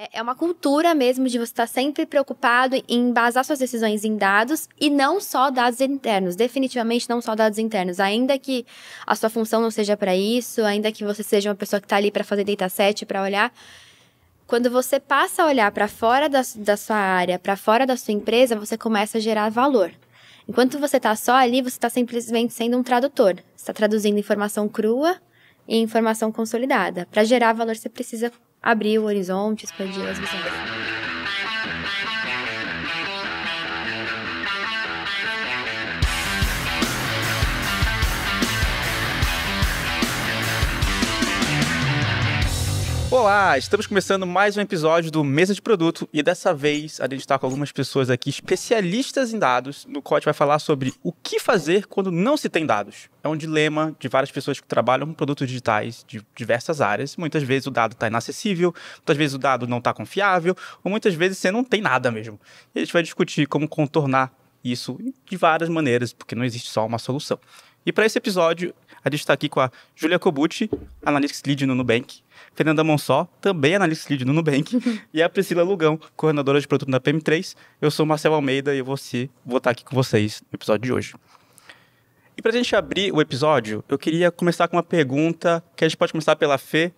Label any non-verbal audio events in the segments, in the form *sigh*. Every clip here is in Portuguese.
É, é uma cultura mesmo de você estar tá sempre preocupado em basar suas decisões em dados e não só dados internos, definitivamente não só dados internos. Ainda que a sua função não seja para isso, ainda que você seja uma pessoa que está ali para fazer dataset, para olhar, quando você passa a olhar para fora da, da sua área, para fora da sua empresa, você começa a gerar valor. Enquanto você está só ali, você está simplesmente sendo um tradutor. Você está traduzindo informação crua e informação consolidada. Para gerar valor, você precisa abrir o horizonte, expandir as visões. Olá, estamos começando mais um episódio do Mesa de Produto e dessa vez a gente está com algumas pessoas aqui especialistas em dados, no qual a gente vai falar sobre o que fazer quando não se tem dados. É um dilema de várias pessoas que trabalham com produtos digitais de diversas áreas. Muitas vezes o dado está inacessível, muitas vezes o dado não está confiável, ou muitas vezes você não tem nada mesmo. E a gente vai discutir como contornar isso de várias maneiras, porque não existe só uma solução. E para esse episódio, a gente está aqui com a Julia Cobucci, analista Lead no Nubank, Fernanda Monsó, também analista Lead no Nubank, *laughs* e a Priscila Lugão, coordenadora de produto da PM3. Eu sou o Marcelo Almeida e vou, vou estar aqui com vocês no episódio de hoje. E para a gente abrir o episódio, eu queria começar com uma pergunta que a gente pode começar pela Fê,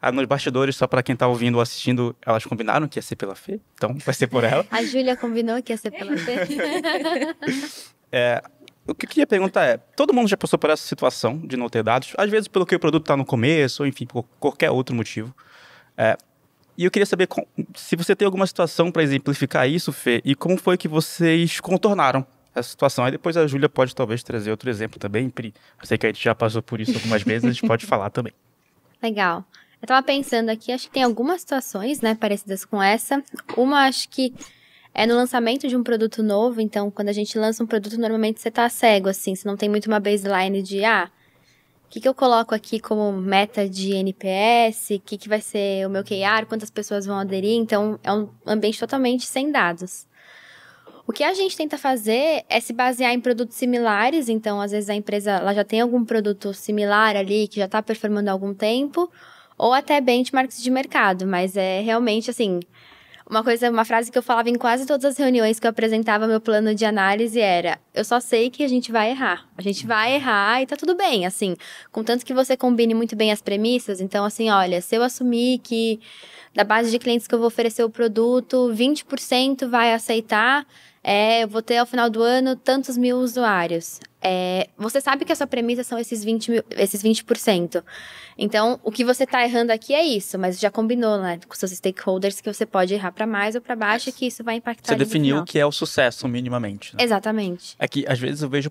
ah, nos bastidores, só para quem tá ouvindo ou assistindo, elas combinaram que ia ser pela Fê, então vai ser por ela. A Júlia combinou que ia ser pela *laughs* Fê. é, o que eu queria perguntar é: todo mundo já passou por essa situação de não ter dados, às vezes pelo que o produto está no começo, ou enfim, por qualquer outro motivo. É, e eu queria saber com, se você tem alguma situação para exemplificar isso, Fê, e como foi que vocês contornaram essa situação. Aí depois a Júlia pode talvez trazer outro exemplo também, Pri. Eu sei que a gente já passou por isso algumas vezes, a gente pode *laughs* falar também. Legal. Eu estava pensando aqui, acho que tem algumas situações, né, parecidas com essa. Uma, acho que é no lançamento de um produto novo, então quando a gente lança um produto, normalmente você tá cego, assim, você não tem muito uma baseline de, ah, o que, que eu coloco aqui como meta de NPS, o que, que vai ser o meu QR, quantas pessoas vão aderir, então é um ambiente totalmente sem dados. O que a gente tenta fazer é se basear em produtos similares, então às vezes a empresa ela já tem algum produto similar ali que já está performando há algum tempo, ou até benchmarks de mercado, mas é realmente assim, uma coisa, uma frase que eu falava em quase todas as reuniões que eu apresentava meu plano de análise era: eu só sei que a gente vai errar. A gente vai errar e tá tudo bem, assim. Contanto que você combine muito bem as premissas. Então, assim, olha, se eu assumir que da base de clientes que eu vou oferecer o produto, 20% vai aceitar, é, eu vou ter ao final do ano tantos mil usuários é, você sabe que a sua premissa são esses 20%. Mil, esses 20%. Então, o que você está errando aqui é isso, mas já combinou né, com seus stakeholders que você pode errar para mais ou para baixo e que isso vai impactar. Você definiu o que é o sucesso, minimamente. Né? Exatamente. É que, às vezes, eu vejo.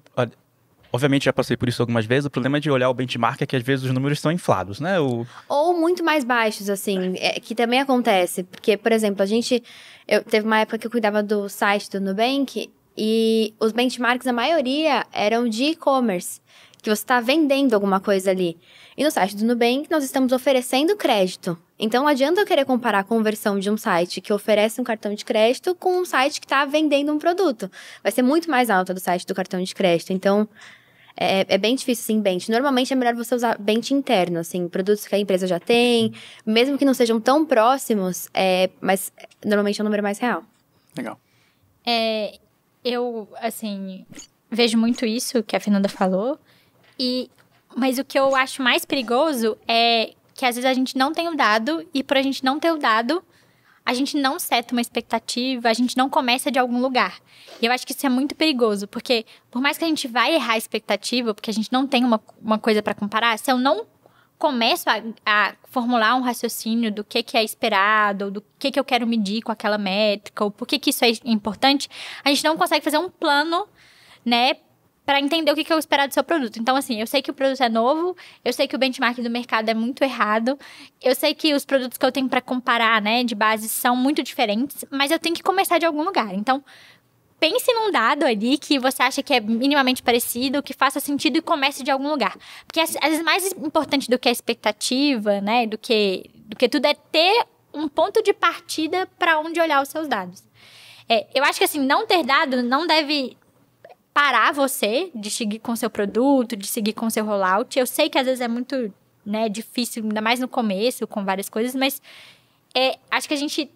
Obviamente, já passei por isso algumas vezes. O problema é de olhar o benchmark é que, às vezes, os números estão inflados, né? O... Ou muito mais baixos, assim, é. É, que também acontece. Porque, por exemplo, a gente. Eu, teve uma época que eu cuidava do site do Nubank e os benchmarks, a maioria, eram de e-commerce, que você está vendendo alguma coisa ali. E no site do Nubank, nós estamos oferecendo crédito. Então, não adianta eu querer comparar a conversão de um site que oferece um cartão de crédito com um site que está vendendo um produto. Vai ser muito mais alta do site do cartão de crédito. Então, é, é, bem difícil, sim, bench. Normalmente é melhor você usar bench interno, assim, produtos que a empresa já tem, mesmo que não sejam tão próximos, é, mas é, normalmente é um número mais real. Legal. É, eu, assim, vejo muito isso que a Fernanda falou. E mas o que eu acho mais perigoso é que às vezes a gente não tem o dado e por a gente não ter o dado, a gente não seta uma expectativa, a gente não começa de algum lugar. E eu acho que isso é muito perigoso, porque por mais que a gente vai errar a expectativa, porque a gente não tem uma, uma coisa para comparar, se eu não começo a, a, formular um raciocínio do que, que é esperado, do que, que eu quero medir com aquela métrica, ou por que, que isso é importante, a gente não consegue fazer um plano, né? Para entender o que, que é o esperado do seu produto. Então, assim, eu sei que o produto é novo, eu sei que o benchmark do mercado é muito errado, eu sei que os produtos que eu tenho para comparar, né, de base, são muito diferentes, mas eu tenho que começar de algum lugar. Então, pense num dado ali que você acha que é minimamente parecido, que faça sentido e comece de algum lugar. Porque às vezes mais importante do que a expectativa, né, do que do que tudo é ter um ponto de partida para onde olhar os seus dados. É, eu acho que assim, não ter dado não deve parar você de seguir com seu produto, de seguir com seu rollout. Eu sei que às vezes é muito, né, difícil, ainda mais no começo, com várias coisas, mas é, acho que a gente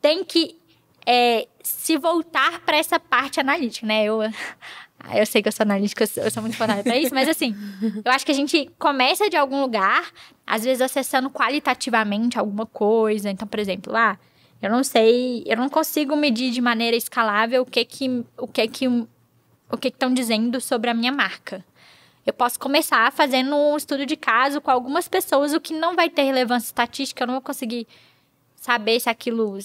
tem que é, se voltar para essa parte analítica, né? Eu, *laughs* eu sei que eu sou analítica, eu sou muito fantástica para isso, mas assim, eu acho que a gente começa de algum lugar, às vezes acessando qualitativamente alguma coisa. Então, por exemplo, lá, ah, eu não sei, eu não consigo medir de maneira escalável o que que o que que o que estão dizendo sobre a minha marca. Eu posso começar fazendo um estudo de caso com algumas pessoas, o que não vai ter relevância estatística, eu não vou conseguir saber se aquilo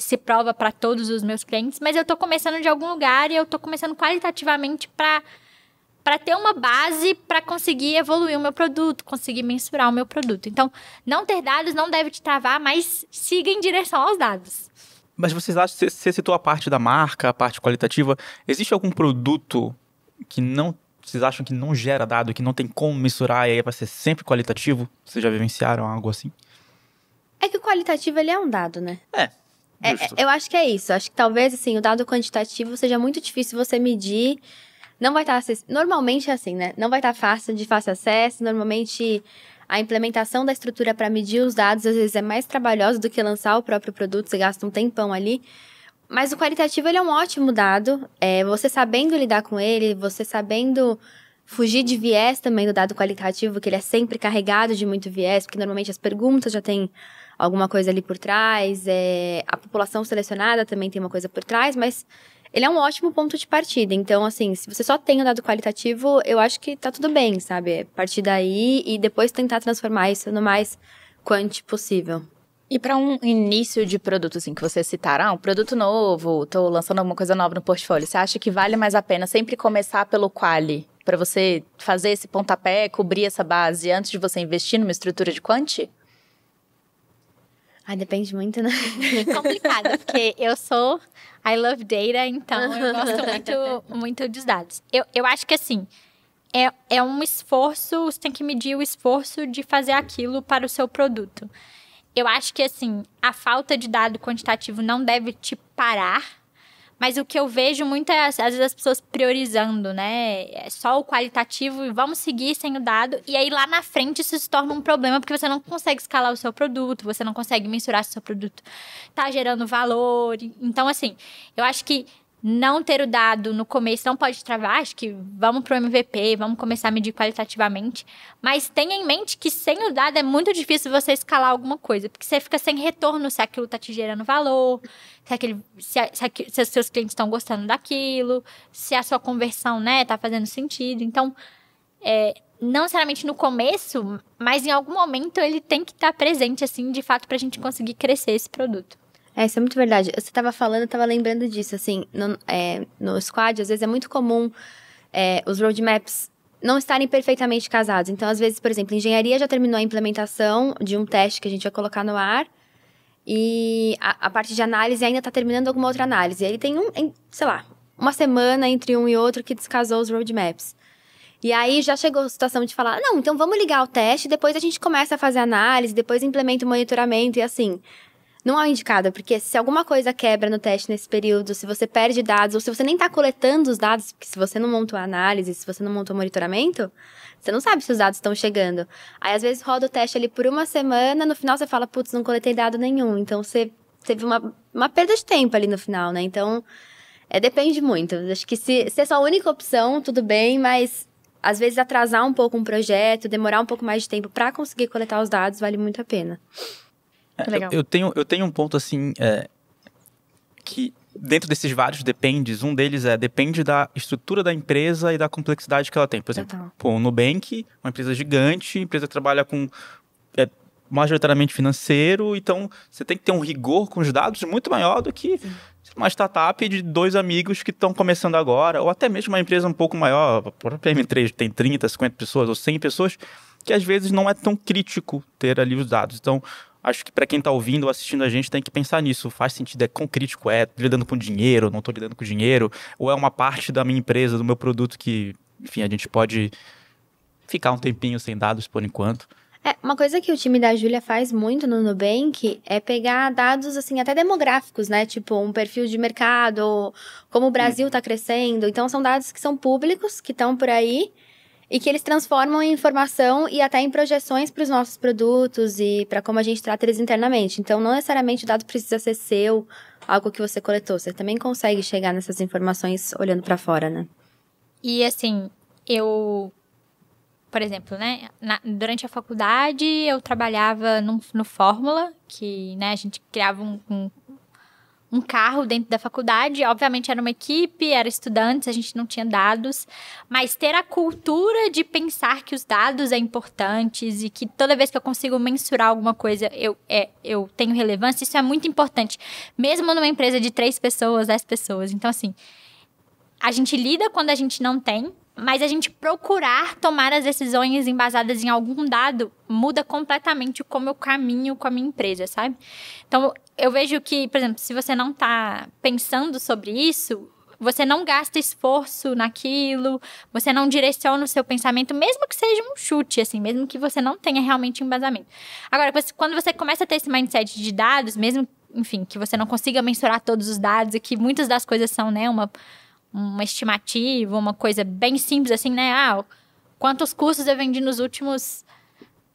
se prova para todos os meus clientes, mas eu estou começando de algum lugar e eu estou começando qualitativamente para para ter uma base para conseguir evoluir o meu produto, conseguir mensurar o meu produto. Então, não ter dados não deve te travar, mas siga em direção aos dados. Mas vocês acham, você citou a parte da marca, a parte qualitativa, existe algum produto que não vocês acham que não gera dado, que não tem como mensurar e aí vai é ser sempre qualitativo? Vocês já vivenciaram algo assim? É que o qualitativo ele é um dado, né? É. É, é, eu acho que é isso. Acho que talvez assim, o dado quantitativo seja muito difícil você medir. Não vai estar normalmente é assim, né? Não vai estar fácil de fácil acesso. Normalmente a implementação da estrutura para medir os dados às vezes é mais trabalhosa do que lançar o próprio produto, você gasta um tempão ali. Mas o qualitativo ele é um ótimo dado. É, você sabendo lidar com ele, você sabendo fugir de viés também do dado qualitativo, que ele é sempre carregado de muito viés, porque normalmente as perguntas já têm alguma coisa ali por trás, é, a população selecionada também tem uma coisa por trás, mas ele é um ótimo ponto de partida. Então, assim, se você só tem o dado qualitativo, eu acho que tá tudo bem, sabe? É partir daí e depois tentar transformar isso no mais quanti possível. E para um início de produto, assim, que você citará, ah, um produto novo, estou lançando alguma coisa nova no portfólio, você acha que vale mais a pena sempre começar pelo quali? Para você fazer esse pontapé, cobrir essa base antes de você investir numa estrutura de quanti? Ah, depende muito, né? *laughs* Complicado, porque eu sou I love data, então eu gosto *laughs* muito, muito dos dados. Eu, eu acho que assim, é, é um esforço, você tem que medir o esforço de fazer aquilo para o seu produto. Eu acho que assim, a falta de dado quantitativo não deve te parar mas o que eu vejo muito é, às vezes, as pessoas priorizando, né? É só o qualitativo e vamos seguir sem o dado. E aí, lá na frente, isso se torna um problema, porque você não consegue escalar o seu produto, você não consegue mensurar se o seu produto tá gerando valor. Então, assim, eu acho que não ter o dado no começo não pode travar, acho que vamos pro MVP, vamos começar a medir qualitativamente, mas tenha em mente que sem o dado é muito difícil você escalar alguma coisa, porque você fica sem retorno se aquilo tá te gerando valor, se, aquele, se, a, se, se os seus clientes estão gostando daquilo, se a sua conversão, né, tá fazendo sentido. Então, é, não necessariamente no começo, mas em algum momento ele tem que estar tá presente, assim, de fato, pra gente conseguir crescer esse produto. É, isso é muito verdade. Você estava falando, eu estava lembrando disso, assim, no, é, no squad, às vezes é muito comum é, os roadmaps não estarem perfeitamente casados. Então, às vezes, por exemplo, engenharia já terminou a implementação de um teste que a gente vai colocar no ar, e a, a parte de análise ainda está terminando alguma outra análise. E aí tem um, em, sei lá, uma semana entre um e outro que descasou os roadmaps. E aí já chegou a situação de falar: ah, não, então vamos ligar o teste, depois a gente começa a fazer análise, depois implementa o monitoramento e assim não é indicado porque se alguma coisa quebra no teste nesse período, se você perde dados, ou se você nem está coletando os dados, porque se você não montou a análise, se você não montou o monitoramento, você não sabe se os dados estão chegando. Aí, às vezes, roda o teste ali por uma semana, no final você fala, putz, não coletei dado nenhum. Então, você teve uma, uma perda de tempo ali no final, né? Então, é, depende muito. Acho que se, se é sua única opção, tudo bem, mas às vezes atrasar um pouco um projeto, demorar um pouco mais de tempo para conseguir coletar os dados, vale muito a pena. É eu, tenho, eu tenho um ponto assim é, que dentro desses vários dependes, um deles é depende da estrutura da empresa e da complexidade que ela tem. Por exemplo, pô, o Nubank, uma empresa gigante, empresa que trabalha com é, majoritariamente financeiro, então você tem que ter um rigor com os dados muito maior do que Sim. uma startup de dois amigos que estão começando agora, ou até mesmo uma empresa um pouco maior, a própria M3 tem 30, 50 pessoas ou 100 pessoas, que às vezes não é tão crítico ter ali os dados. Então, acho que para quem está ouvindo ou assistindo a gente tem que pensar nisso. Faz sentido, é quão crítico, é lidando com dinheiro, não estou lidando com dinheiro, ou é uma parte da minha empresa, do meu produto que, enfim, a gente pode ficar um tempinho sem dados por enquanto. É, uma coisa que o time da Júlia faz muito no Nubank é pegar dados, assim, até demográficos, né? Tipo, um perfil de mercado, como o Brasil está uhum. crescendo. Então, são dados que são públicos, que estão por aí, e que eles transformam em informação e até em projeções para os nossos produtos e para como a gente trata eles internamente. Então, não necessariamente o dado precisa ser seu, algo que você coletou. Você também consegue chegar nessas informações olhando para fora, né? E assim, eu, por exemplo, né, na, durante a faculdade eu trabalhava num, no Fórmula, que né, a gente criava um, um um carro dentro da faculdade. Obviamente era uma equipe, era estudantes, a gente não tinha dados, mas ter a cultura de pensar que os dados é importantes e que toda vez que eu consigo mensurar alguma coisa, eu é, eu tenho relevância, isso é muito importante, mesmo numa empresa de três pessoas, dez pessoas. Então assim, a gente lida quando a gente não tem, mas a gente procurar tomar as decisões embasadas em algum dado muda completamente como eu caminho com a minha empresa, sabe? Então, eu vejo que, por exemplo, se você não está pensando sobre isso, você não gasta esforço naquilo, você não direciona o seu pensamento, mesmo que seja um chute, assim, mesmo que você não tenha realmente embasamento. Agora, quando você começa a ter esse mindset de dados, mesmo, enfim, que você não consiga mensurar todos os dados e que muitas das coisas são, né, uma, uma estimativa, uma coisa bem simples, assim, né, ah, quantos cursos eu vendi nos últimos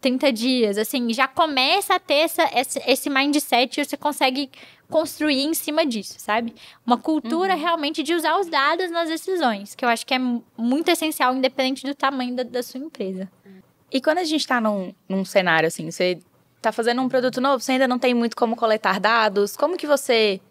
30 dias, assim, já começa a ter essa, esse, mindset e você consegue construir em cima disso, sabe? Uma cultura uhum. realmente de usar os dados nas decisões, que eu acho que é muito essencial, independente do tamanho da, da sua empresa. E quando a gente está num, num cenário assim, você está fazendo um produto novo, você ainda não tem muito como coletar dados, como que você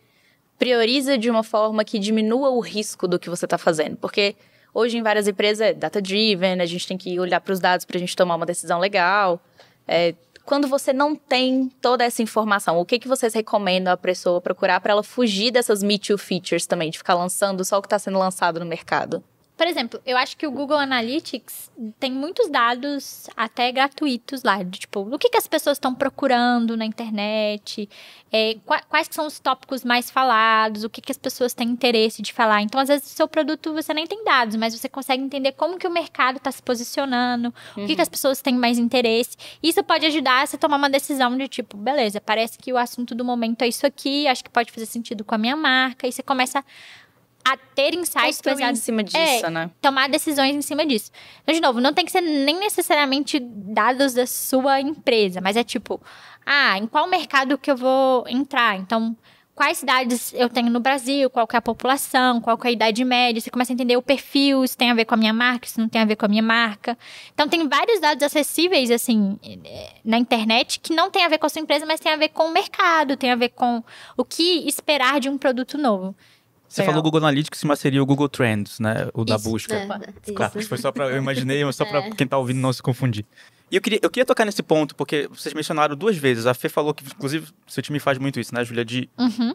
prioriza de uma forma que diminua o risco do que você está fazendo? Porque Hoje, em várias empresas, é data-driven, a gente tem que olhar para os dados para a gente tomar uma decisão legal. É, quando você não tem toda essa informação, o que, que vocês recomendam a pessoa procurar para ela fugir dessas Me Too features também, de ficar lançando só o que está sendo lançado no mercado? Por exemplo, eu acho que o Google Analytics tem muitos dados até gratuitos lá, de, tipo, o que, que as pessoas estão procurando na internet, é, quais são os tópicos mais falados, o que, que as pessoas têm interesse de falar. Então, às vezes, o seu produto você nem tem dados, mas você consegue entender como que o mercado está se posicionando, uhum. o que, que uhum. as pessoas têm mais interesse. Isso pode ajudar você a tomar uma decisão de tipo, beleza, parece que o assunto do momento é isso aqui, acho que pode fazer sentido com a minha marca, e você começa a ter insights baseados em cima disso, é, né? Tomar decisões em cima disso. Então, de novo, não tem que ser nem necessariamente dados da sua empresa, mas é tipo, ah, em qual mercado que eu vou entrar? Então, quais cidades eu tenho no Brasil, qual é a população, qual é a idade média, você começa a entender o perfil, se tem a ver com a minha marca, se não tem a ver com a minha marca. Então tem vários dados acessíveis assim na internet que não tem a ver com a sua empresa, mas tem a ver com o mercado, tem a ver com o que esperar de um produto novo. Você Legal. falou Google Analytics, mas seria o Google Trends, né? O da busca. É, né? Desculpa, isso. foi só para eu imaginei, mas só para *laughs* é. quem está ouvindo não se confundir. E eu queria, eu queria tocar nesse ponto, porque vocês mencionaram duas vezes. A Fê falou que, inclusive, seu time faz muito isso, né, Julia? De, uhum.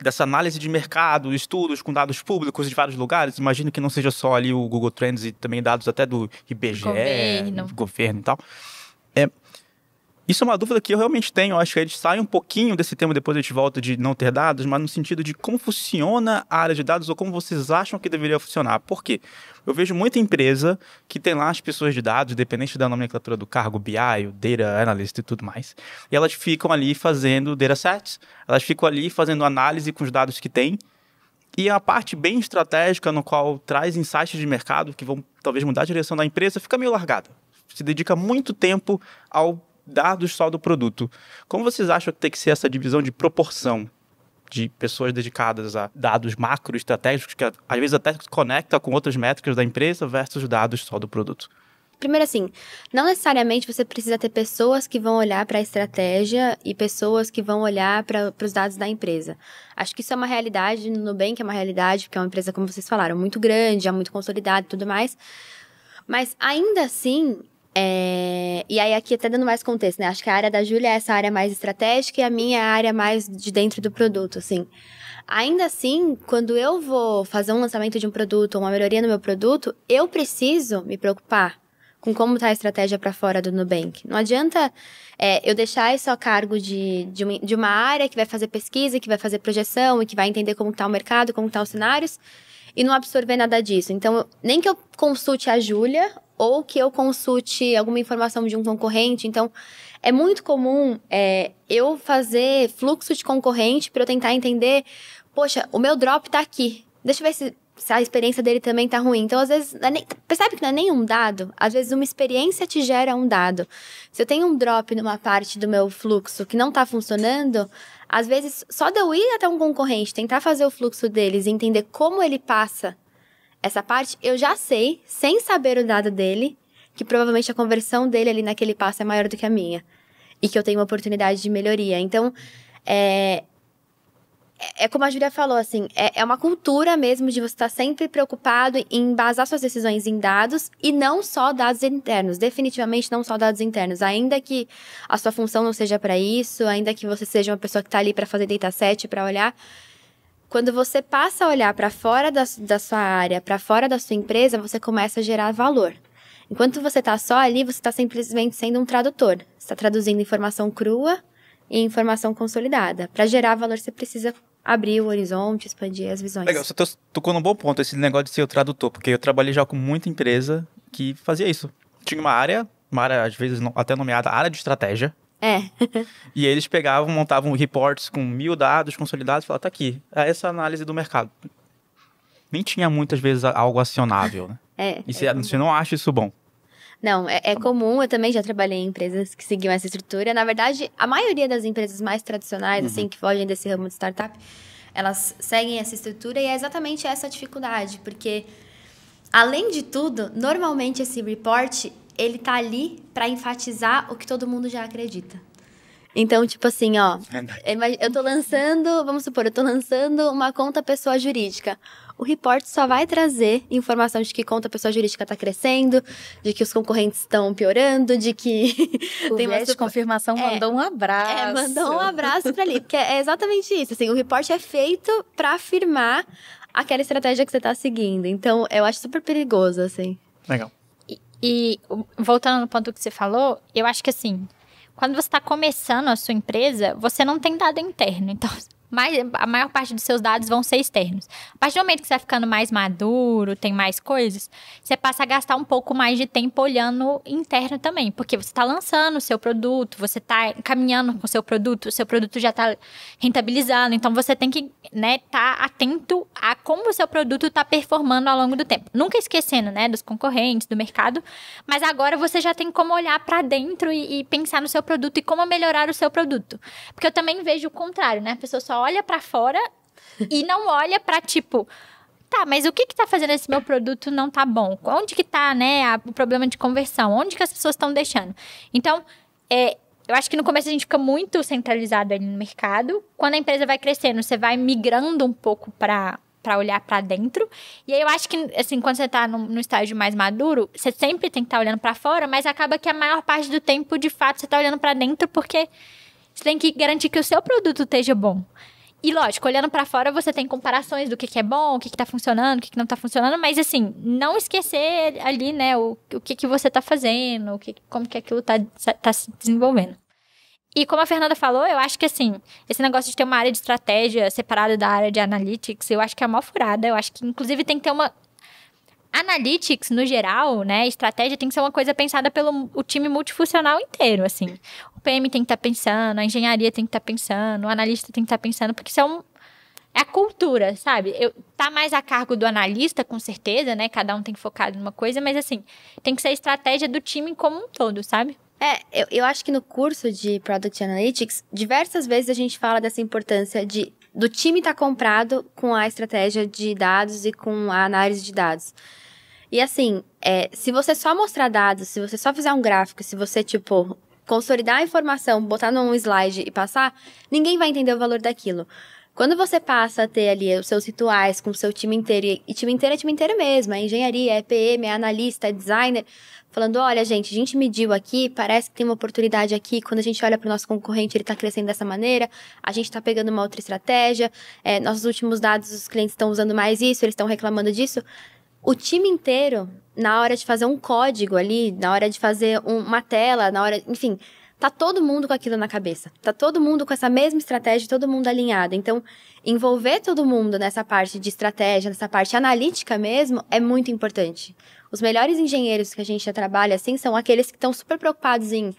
Dessa análise de mercado, estudos com dados públicos de vários lugares. Imagino que não seja só ali o Google Trends e também dados até do IBGE, governo, governo e tal. É, isso é uma dúvida que eu realmente tenho. Eu acho que a gente sai um pouquinho desse tema, depois a gente volta de não ter dados, mas no sentido de como funciona a área de dados ou como vocês acham que deveria funcionar. Por quê? Eu vejo muita empresa que tem lá as pessoas de dados, dependente da nomenclatura do cargo, BI, o Data Analyst e tudo mais, e elas ficam ali fazendo datasets, elas ficam ali fazendo análise com os dados que têm, e a parte bem estratégica, no qual traz insights de mercado que vão talvez mudar a direção da empresa, fica meio largada. Se dedica muito tempo ao dados só do produto. Como vocês acham que tem que ser essa divisão de proporção de pessoas dedicadas a dados macro estratégicos, que às vezes até se conecta com outras métricas da empresa, versus dados só do produto? Primeiro, assim, não necessariamente você precisa ter pessoas que vão olhar para a estratégia e pessoas que vão olhar para os dados da empresa. Acho que isso é uma realidade no Nubank, é uma realidade, porque é uma empresa, como vocês falaram, muito grande, já é muito consolidada e tudo mais. Mas ainda assim, é, e aí, aqui até dando mais contexto, né? Acho que a área da Júlia é essa área mais estratégica e a minha é a área mais de dentro do produto, assim. Ainda assim, quando eu vou fazer um lançamento de um produto ou uma melhoria no meu produto, eu preciso me preocupar com como está a estratégia para fora do Nubank. Não adianta é, eu deixar isso a cargo de, de uma, de, uma, área que vai fazer pesquisa, que vai fazer projeção e que vai entender como está o mercado, como estão tá os cenários e não absorver nada disso. Então, nem que eu consulte a Júlia ou que eu consulte alguma informação de um concorrente. Então, é muito comum é, eu fazer fluxo de concorrente para eu tentar entender, poxa, o meu drop está aqui. Deixa eu ver se, se, a experiência dele também tá ruim. Então, às vezes, é nem, percebe que não é nem um dado? Às vezes, uma experiência te gera um dado. Se eu tenho um drop numa parte do meu fluxo que não está funcionando, às vezes, só de eu ir até um concorrente, tentar fazer o fluxo deles e entender como ele passa essa parte, eu já sei, sem saber o dado dele, que provavelmente a conversão dele ali naquele passo é maior do que a minha. E que eu tenho uma oportunidade de melhoria. Então, é, é, é como a Julia falou, assim, é, é uma cultura mesmo de você estar sempre preocupado em basar suas decisões em dados e não só dados internos, definitivamente não só dados internos. Ainda que a sua função não seja para isso, ainda que você seja uma pessoa que está ali para fazer dataset, para olhar, quando você passa a olhar para fora da, da sua área, para fora da sua empresa, você começa a gerar valor. Enquanto você está só ali, você está simplesmente sendo um tradutor. está traduzindo informação crua e informação consolidada. Para gerar valor, você precisa abrir o horizonte, expandir as visões. Legal, você tocou num bom ponto esse negócio de ser o tradutor, porque eu trabalhei já com muita empresa que fazia isso. Tinha uma área, uma área às vezes até nomeada área de estratégia, é. e eles pegavam, montavam reports com mil dados consolidados e falavam, tá aqui, é essa análise do mercado. Nem tinha muitas vezes algo acionável, né? *laughs* É. E é você, é você não acha isso bom. Não, é, é, tá comum, eu também já trabalhei em empresas que seguiam essa estrutura. Na verdade, a maioria das empresas mais tradicionais, assim, uhum. assim, que fogem desse ramo de startup, elas seguem essa estrutura e é exatamente essa dificuldade, porque, além de tudo, normalmente esse report ele tá ali para enfatizar o que todo mundo já acredita. Então, tipo assim, ó, eu tô lançando, vamos supor, eu tô lançando uma conta pessoa jurídica. O report só vai trazer informação de que conta pessoa jurídica tá crescendo, de que os concorrentes estão piorando, de que *laughs* o tem uma de confirmação é, mandou um abraço. É, mandou um abraço para ali, porque é exatamente isso, assim, o report é feito para afirmar aquela estratégia que você tá seguindo. Então, eu acho super perigoso, assim. Legal. E voltando no ponto que você falou, eu acho que assim, quando você está começando a sua empresa, você não tem dado interno. Então, mais, a maior parte dos seus dados vão ser externos. A partir do momento que você vai ficando mais maduro, tem mais coisas, você passa a gastar um pouco mais de tempo olhando interno também, porque você está lançando o seu produto, você está caminhando com o seu produto, o seu produto já está rentabilizando, então você tem que estar né, tá atento a como o seu produto está performando ao longo do tempo. Nunca esquecendo né, dos concorrentes, do mercado, mas agora você já tem como olhar para dentro e, e pensar no seu produto e como melhorar o seu produto. Porque eu também vejo o contrário, né? A pessoa só olha para fora e não olha para tipo, tá, mas o que que tá fazendo esse meu produto não tá bom? Onde que tá, né, a, o problema de conversão? Onde que as pessoas estão deixando? Então, é, eu acho que no começo a gente fica muito centralizado ali no mercado. Quando a empresa vai crescendo, você vai migrando um pouco para para olhar para dentro. E aí eu acho que, assim, quando você tá no, estágio mais maduro, você sempre tem que estar tá olhando para fora, mas acaba que a maior parte do tempo, de fato, você tá olhando para dentro porque você tem que garantir que o seu produto esteja bom. E lógico, olhando para fora, você tem comparações do que, que é bom, o que, que tá funcionando, o que, que não tá funcionando, mas assim, não esquecer ali, né, o, o que, que você tá fazendo, o que, como que aquilo tá, tá se desenvolvendo. E como a Fernanda falou, eu acho que assim, esse negócio de ter uma área de estratégia separada da área de analytics, eu acho que é uma furada. Eu acho que, inclusive, tem que ter uma analytics, no geral, né, estratégia tem que ser uma coisa pensada pelo o time multifuncional inteiro, assim. O PM tem que estar tá pensando, a engenharia tem que estar tá pensando, o analista tem que estar tá pensando, porque são é, é a cultura, sabe? Eu, tá mais a cargo do analista, com certeza, né? Cada um tem focado numa coisa, mas assim, tem que ser a estratégia do time como um todo, sabe? É, eu, eu acho que no curso de Product Analytics, diversas vezes a gente fala dessa importância de do time estar tá comprado com a estratégia de dados e com a análise de dados. E assim, é, se você só mostrar dados, se você só fizer um gráfico, se você, tipo, consolidar a informação, botar num slide e passar, ninguém vai entender o valor daquilo. Quando você passa a ter ali os seus rituais com o seu time inteiro, e time inteiro é time inteiro mesmo, é engenharia, é PM, é analista, é designer, falando, olha, gente, a gente mediu aqui, parece que tem uma oportunidade aqui, quando a gente olha para o nosso concorrente, ele está crescendo dessa maneira, a gente está pegando uma outra estratégia, é, nossos últimos dados, os clientes estão usando mais isso, eles estão reclamando disso o time inteiro, na hora de fazer um código ali, na hora de fazer um, uma tela, na hora, enfim, tá todo mundo com aquilo na cabeça. Tá todo mundo com essa mesma estratégia, todo mundo alinhado. Então, envolver todo mundo nessa parte de estratégia, nessa parte analítica mesmo, é muito importante. Os melhores engenheiros que a gente já trabalha assim são aqueles que estão super preocupados em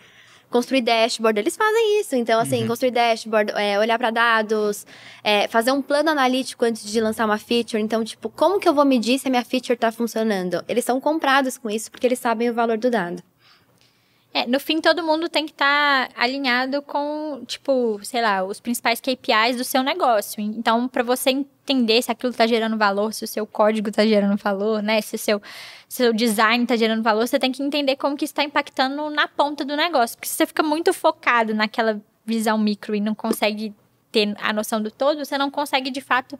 construir dashboard. Eles fazem isso. Então, assim, uhum. construir dashboard, é, olhar para dados, é, fazer um plano analítico antes de lançar uma feature. Então, tipo, como que eu vou medir se a minha feature está funcionando? Eles são comprados com isso porque eles sabem o valor do dado. É, no fim, todo mundo tem que estar tá alinhado com, tipo, sei lá, os principais KPIs do seu negócio. Então, para você entender se aquilo está gerando valor, se o seu código está gerando valor, né? Se o seu, seu design está gerando valor, você tem que entender como que está impactando na ponta do negócio. Porque se você fica muito focado naquela visão micro e não consegue ter a noção do todo, você não consegue, de fato,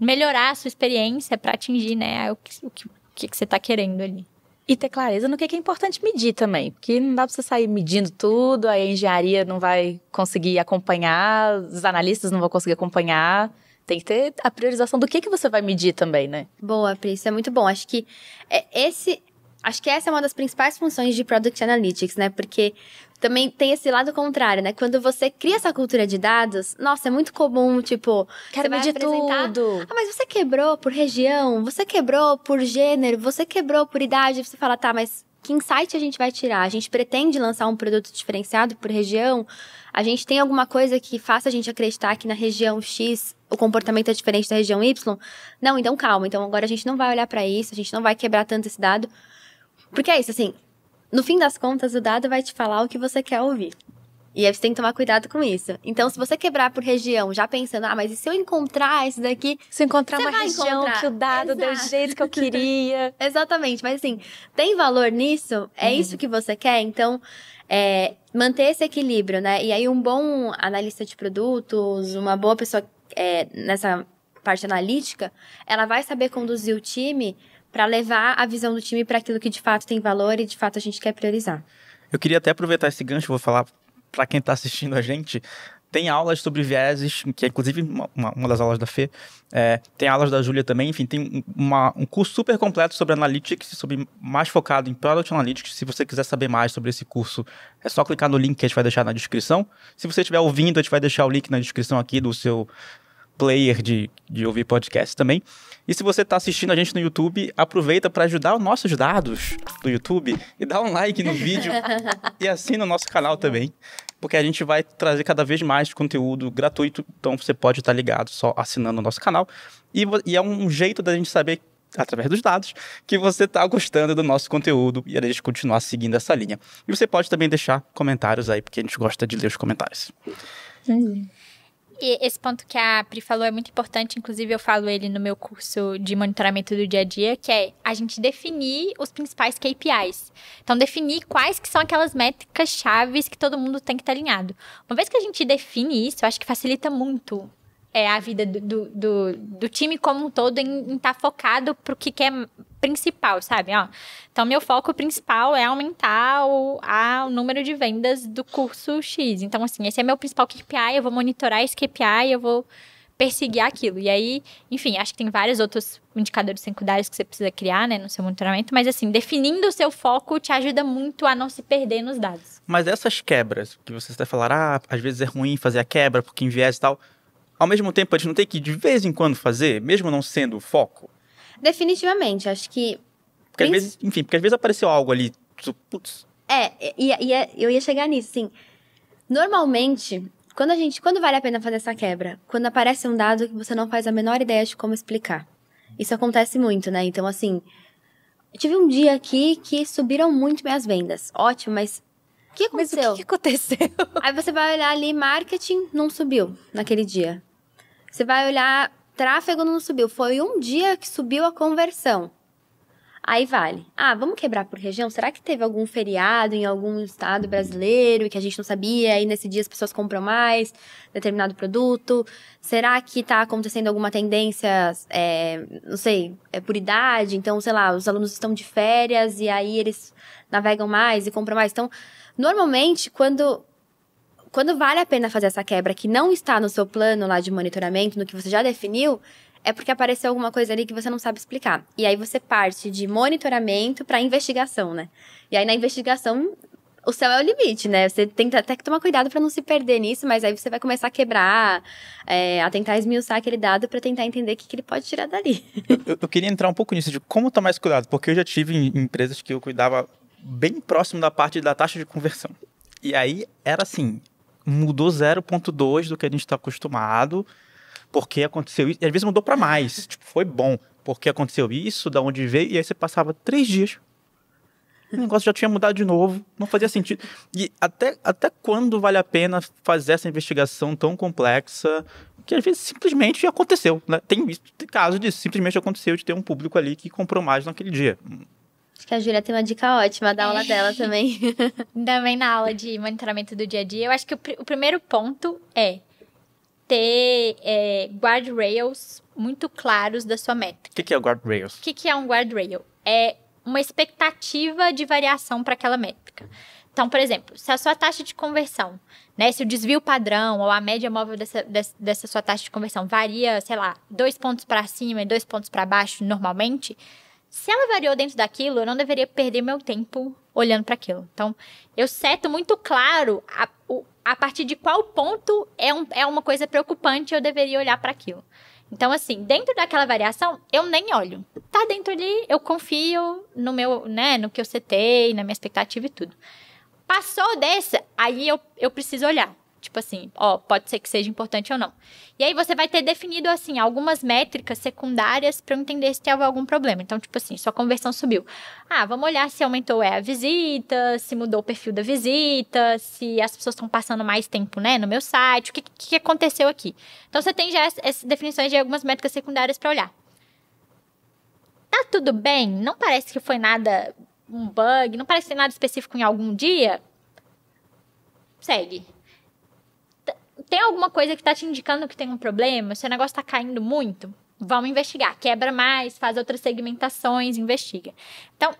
melhorar a sua experiência para atingir, né, o que, o que, o que você está querendo ali. E ter clareza no que é importante medir também, porque não dá para você sair medindo tudo, aí a engenharia não vai conseguir acompanhar, os analistas não vão conseguir acompanhar. Tem que ter a priorização do que, que você vai medir também, né? Boa, Pri, isso é muito bom. Acho que é esse, acho que essa é uma das principais funções de Product Analytics, né? Porque também tem esse lado contrário, né? Quando você cria essa cultura de dados, nossa, é muito comum, tipo, quero medir de tudo. Ah, mas você quebrou por região, você quebrou por gênero, você quebrou por idade. Você fala, tá, mas que insight a gente vai tirar? A gente pretende lançar um produto diferenciado por região? A gente tem alguma coisa que faça a gente acreditar que na região X o comportamento é diferente da região Y? Não, então calma. Então agora a gente não vai olhar para isso, a gente não vai quebrar tanto esse dado. Porque é isso, assim, no fim das contas, o dado vai te falar o que você quer ouvir. E aí você tem que tomar cuidado com isso. Então, se você quebrar por região, já pensando, ah, mas e se eu encontrar esse daqui? Se encontrar uma região encontrar. que o dado Exato. deu do jeito que eu queria. *laughs* Exatamente. Mas assim, tem valor nisso? É uhum. isso que você quer? Então, é, manter esse equilíbrio, né? E aí, um bom analista de produtos, uma boa pessoa é, nessa parte analítica, ela vai saber conduzir o time para levar a visão do time para aquilo que de fato tem valor e de fato a gente quer priorizar. Eu queria até aproveitar esse gancho, vou falar para quem está assistindo a gente. Tem aulas sobre vieses, que é inclusive uma, uma das aulas da Fê. É, tem aulas da Júlia também, enfim, tem uma, um curso super completo sobre Analytics, sobre, mais focado em Product Analytics. Se você quiser saber mais sobre esse curso, é só clicar no link que a gente vai deixar na descrição. Se você estiver ouvindo, a gente vai deixar o link na descrição aqui do seu player de, de ouvir podcast também. E se você está assistindo a gente no YouTube, aproveita para ajudar os nossos dados do YouTube e dá um like no vídeo *laughs* e assina o nosso canal também, porque a gente vai trazer cada vez mais conteúdo gratuito, então você pode estar tá ligado só assinando o nosso canal. E, e é um jeito da gente saber através dos dados, que você está gostando do nosso conteúdo e a gente continuar seguindo essa linha. E você pode também deixar comentários aí, porque a gente gosta de ler os comentários. Sim. E esse ponto que a Pri falou é muito importante, inclusive eu falo ele no meu curso de monitoramento do dia a dia, que é a gente definir os principais KPIs. Então, definir quais que são aquelas métricas chaves que todo mundo tem que estar tá alinhado. Uma vez que a gente define isso, eu acho que facilita muito é, a vida do, do, do, time como um todo em estar tá focado pro que, que é principal, sabe? Ó, então, meu foco principal é aumentar o, a, o número de vendas do curso X. Então, assim, esse é meu principal KPI, eu vou monitorar esse KPI, eu vou perseguir aquilo. E aí, enfim, acho que tem vários outros indicadores secundários que você precisa criar, né, no seu monitoramento, mas assim, definindo o seu foco te ajuda muito a não se perder nos dados. Mas essas quebras, que vocês até falaram, ah, às vezes é ruim fazer a quebra porque enviesa e tal, ao mesmo tempo a gente não tem que de vez em quando fazer, mesmo não sendo o foco? Definitivamente, acho que. Porque Pris... às vezes, enfim, porque às vezes apareceu algo ali. Putz. É, e, e, é, eu ia chegar nisso, sim. Normalmente, quando a gente. Quando vale a pena fazer essa quebra? Quando aparece um dado que você não faz a menor ideia de como explicar. Isso acontece muito, né? Então, assim. Tive um dia aqui que subiram muito minhas vendas. Ótimo, mas o que aconteceu? Mas o que aconteceu? Aí você vai olhar ali, marketing não subiu naquele dia. Você vai olhar, tráfego não subiu. Foi um dia que subiu a conversão. Aí vale. Ah, vamos quebrar por região? Será que teve algum feriado em algum estado brasileiro que a gente não sabia e nesse dia as pessoas compram mais determinado produto? Será que está acontecendo alguma tendência, é, não sei, é por idade? Então, sei lá, os alunos estão de férias e aí eles navegam mais e compram mais. Então, normalmente, quando quando vale a pena fazer essa quebra que não está no seu plano lá de monitoramento, no que você já definiu, é porque apareceu alguma coisa ali que você não sabe explicar. E aí você parte de monitoramento para investigação, né? E aí na investigação o céu é o limite, né? Você tem até que tomar cuidado para não se perder nisso, mas aí você vai começar a quebrar, é, a tentar esmiuçar aquele dado para tentar entender o que, que, ele pode tirar dali. Eu, eu, queria entrar um pouco nisso de como tomar esse cuidado, porque eu já tive em empresas que eu cuidava bem próximo da parte da taxa de conversão. E aí era assim, mudou 0,2 do que a gente está acostumado, porque aconteceu isso. E às vezes mudou para mais. *laughs* Tipo, foi bom, porque aconteceu isso, da onde veio, e aí você passava três dias. O negócio já tinha mudado de novo, não fazia sentido. E até, até quando vale a pena fazer essa investigação tão complexa, que às vezes simplesmente aconteceu, né? Tem, tem caso disso, simplesmente aconteceu de ter um público ali que comprou mais naquele dia. Acho que a Júlia tem uma dica ótima da aula dela *laughs* também. também na aula de monitoramento do dia a dia. Eu acho que o, pr o primeiro ponto é ter é, guardrails muito claros da sua meta. O que, que, é o guardrails? O que, que é um guardrail? É uma expectativa de variação para aquela métrica. Então, por exemplo, se a sua taxa de conversão, né, se o desvio padrão ou a média móvel dessa, dessa, dessa sua taxa de conversão varia, sei lá, dois pontos para cima e dois pontos para baixo normalmente, se ela variou dentro daquilo, eu não deveria perder meu tempo olhando para aquilo. Então, eu seto muito claro a, o, a partir de qual ponto é, um, é uma coisa preocupante eu deveria olhar para aquilo. Então, assim, dentro daquela variação, eu nem olho. Tá dentro ali, eu confio no meu, né, no que eu setei, na minha expectativa e tudo. Passou dessa, aí eu, eu preciso olhar. Tipo assim, ó, pode ser que seja importante ou não. E aí você vai ter definido, assim, algumas métricas secundárias para entender se tiver algum problema. Então, tipo assim, sua conversão subiu. Ah, vamos olhar se aumentou é, a visita, se mudou o perfil da visita, se as pessoas estão passando mais tempo, né, no meu site, o que, que aconteceu aqui. Então, você tem já essas definições de algumas métricas secundárias para olhar. Tá tudo bem? Não parece que foi nada, um bug, não parece que nada específico em algum dia? Segue tem alguma coisa que está te indicando que tem um problema? Seu negócio está caindo muito? Vamos investigar. Quebra mais, faz outras segmentações, investiga. Então,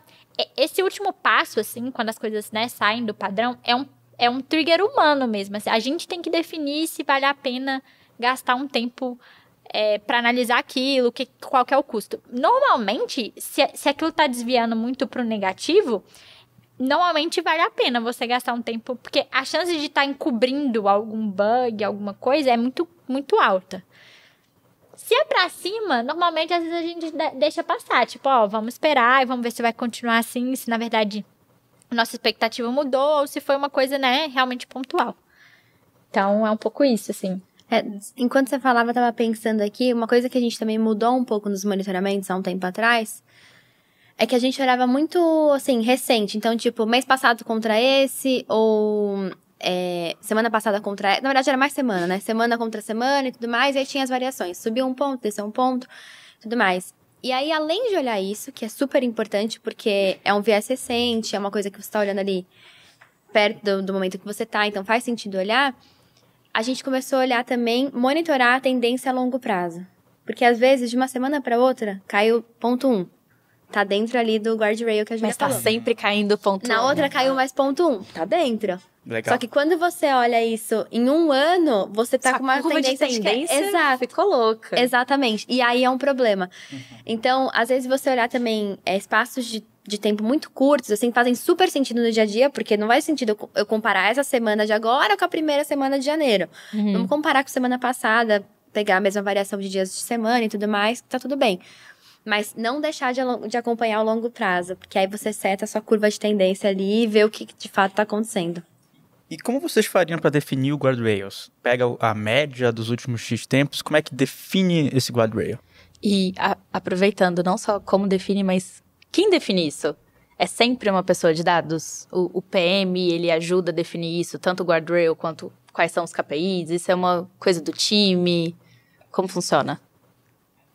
esse último passo, assim, quando as coisas né, saem do padrão, é um, é um trigger humano mesmo. Assim, a gente tem que definir se vale a pena gastar um tempo é, para analisar aquilo, que, qual que é o custo. Normalmente, se, se aquilo está desviando muito para o negativo, normalmente vale a pena você gastar um tempo, porque a chance de estar tá encobrindo algum bug, alguma coisa, é muito, muito alta. Se é pra cima, normalmente às vezes a gente deixa passar, tipo, ó, vamos esperar e vamos ver se vai continuar assim, se na verdade nossa expectativa mudou ou se foi uma coisa, né, realmente pontual. Então é um pouco isso, assim. É, enquanto você falava, eu tava pensando aqui, uma coisa que a gente também mudou um pouco nos monitoramentos há um tempo atrás é que a gente olhava muito, assim, recente. Então, tipo, mês passado contra esse, ou é, semana passada contra. Na verdade, era mais semana, né? Semana contra semana e tudo mais. E aí tinha as variações. Subiu um ponto, desceu um ponto, tudo mais. E aí, além de olhar isso, que é super importante, porque é um viés recente, é uma coisa que você está olhando ali perto do, do momento que você está então faz sentido olhar. A gente começou a olhar também, monitorar a tendência a longo prazo. Porque às vezes, de uma semana para outra, caiu ponto Um. Tá dentro ali do guardrail que a gente Mas tá falou. sempre caindo ponto Na um, outra né? caiu mais ponto um. Tá dentro. Legal. Só que quando você olha isso em um ano, você tá Só com uma tendência de tendência. que... Exato. Ficou louca. Exatamente. E aí é um problema. Uhum. Então, às vezes você olhar também é, espaços de de tempo muito curtos, assim, fazem super sentido no dia a dia, porque não faz sentido eu comparar essa semana de agora com a primeira semana de janeiro. Uhum. Vamos comparar com a semana passada, pegar a mesma variação de dias de semana e tudo mais, tá tudo bem mas não deixar de, de acompanhar o longo prazo, porque aí você seta a sua curva de tendência ali e vê o que de fato está acontecendo. E como vocês fariam para definir o guardrails? Pega a média dos últimos X tempos, como é que define esse guardrail? E a, aproveitando, não só como define, mas quem define isso? É sempre uma pessoa de dados? O, o PM, ele ajuda a definir isso, tanto o guardrail quanto quais são os KPIs? Isso é uma coisa do time? Como funciona?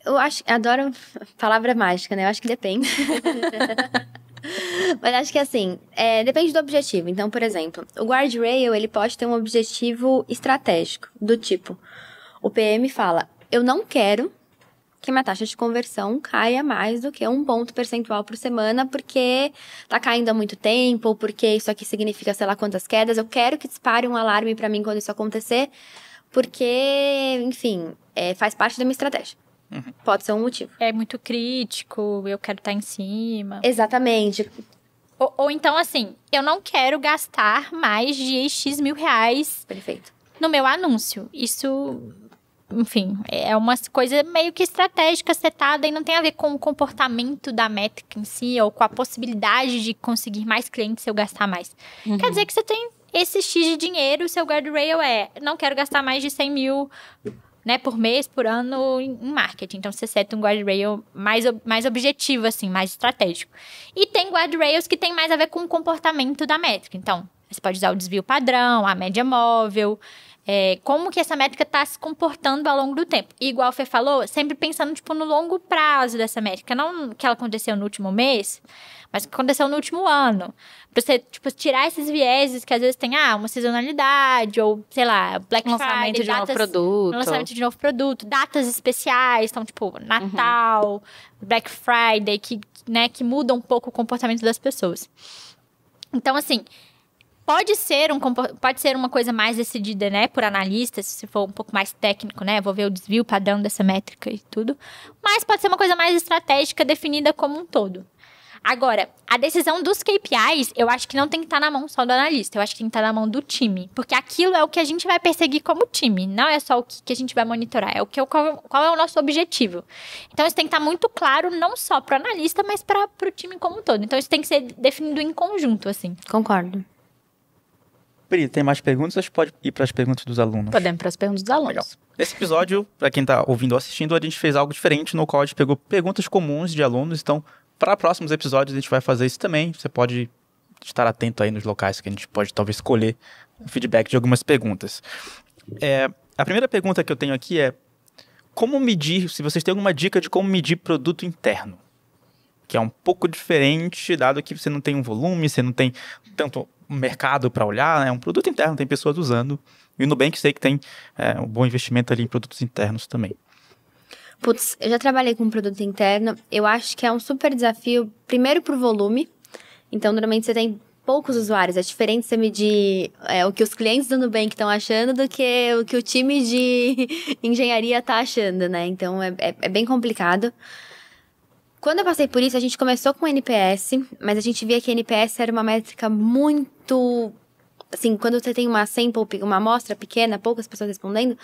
Eu acho, adoro palavra mágica, né? Eu acho que depende. *laughs* Mas acho que assim, é, depende do objetivo. Então, por exemplo, o guardrail ele pode ter um objetivo estratégico, do tipo, o PM fala, eu não quero que minha taxa de conversão caia mais do que um ponto percentual por semana, porque tá caindo há muito tempo, ou porque isso aqui significa sei lá quantas quedas. Eu quero que dispare um alarme para mim quando isso acontecer, porque, enfim, é, faz parte da minha estratégia. Uhum. Pode ser um motivo. É muito crítico, eu quero estar em cima. Exatamente. Ou, ou então, assim, eu não quero gastar mais de X mil reais. Perfeito. No meu anúncio. Isso enfim, é uma coisa meio que estratégica setada e não tem a ver com o comportamento da métrica em si ou com a possibilidade de conseguir mais clientes se eu gastar mais. Uhum. Quer dizer que você tem esse X de dinheiro, seu guardrail é não quero gastar mais de 100 mil né, por mês, por ano em marketing. Então você seta um guardrail mais, mais objetivo, assim, mais estratégico. E tem guardrails que tem mais a ver com o comportamento da métrica. Então, você pode usar o desvio padrão, a média móvel. É, como que essa métrica está se comportando ao longo do tempo. E igual o Fê falou, sempre pensando tipo, no longo prazo dessa métrica, não que ela aconteceu no último mês, mas que aconteceu no último ano. Pra você, tipo, tirar esses vieses que às vezes tem, ah, uma sazonalidade, ou, sei lá, Black lançamento Friday, de datas, novo produto. Lançamento de novo produto, datas especiais, então, tipo, Natal, uhum. Black Friday, que, né, que muda um pouco o comportamento das pessoas. Então, assim, pode ser um pode ser uma coisa mais decidida, né, por analistas, se for um pouco mais técnico, né, vou ver o desvio padrão dessa métrica e tudo, mas pode ser uma coisa mais estratégica definida como um todo. Agora, a decisão dos KPIs, eu acho que não tem que estar tá na mão só do analista, eu acho que tem que estar tá na mão do time. Porque aquilo é o que a gente vai perseguir como time, não é só o que, que a gente vai monitorar, é o que qual, qual é o nosso objetivo. Então, isso tem que estar tá muito claro, não só para o analista, mas para o time como um todo. Então, isso tem que ser definido em conjunto, assim. Concordo. Pri, tem mais perguntas? A gente pode ir para as perguntas dos alunos. Podemos para as perguntas dos alunos. Legal. Nesse episódio, para quem está ouvindo ou assistindo, a gente fez algo diferente no qual a gente pegou perguntas comuns de alunos. Então, para próximos episódios a gente vai fazer isso também. Você pode estar atento aí nos locais que a gente pode talvez escolher feedback de algumas perguntas. É, a primeira pergunta que eu tenho aqui é como medir, se vocês têm alguma dica de como medir produto interno, que é um pouco diferente, dado que você não tem um volume, você não tem tanto mercado para olhar, né? é né? um produto interno, tem pessoas usando, e o Nubank sei que tem é, um bom investimento ali em produtos internos também. Putz, eu já trabalhei com produto interno. Eu acho que é um super desafio, primeiro por volume. Então, normalmente você tem poucos usuários. É diferente você medir é, o que os clientes do Nubank estão achando do que o que o time de *laughs* engenharia está achando, né? Então, é, é, é bem complicado. Quando eu passei por isso, a gente começou com NPS, mas a gente via que NPS era uma métrica muito. Assim, quando você tem uma sample, uma amostra pequena, poucas pessoas respondendo,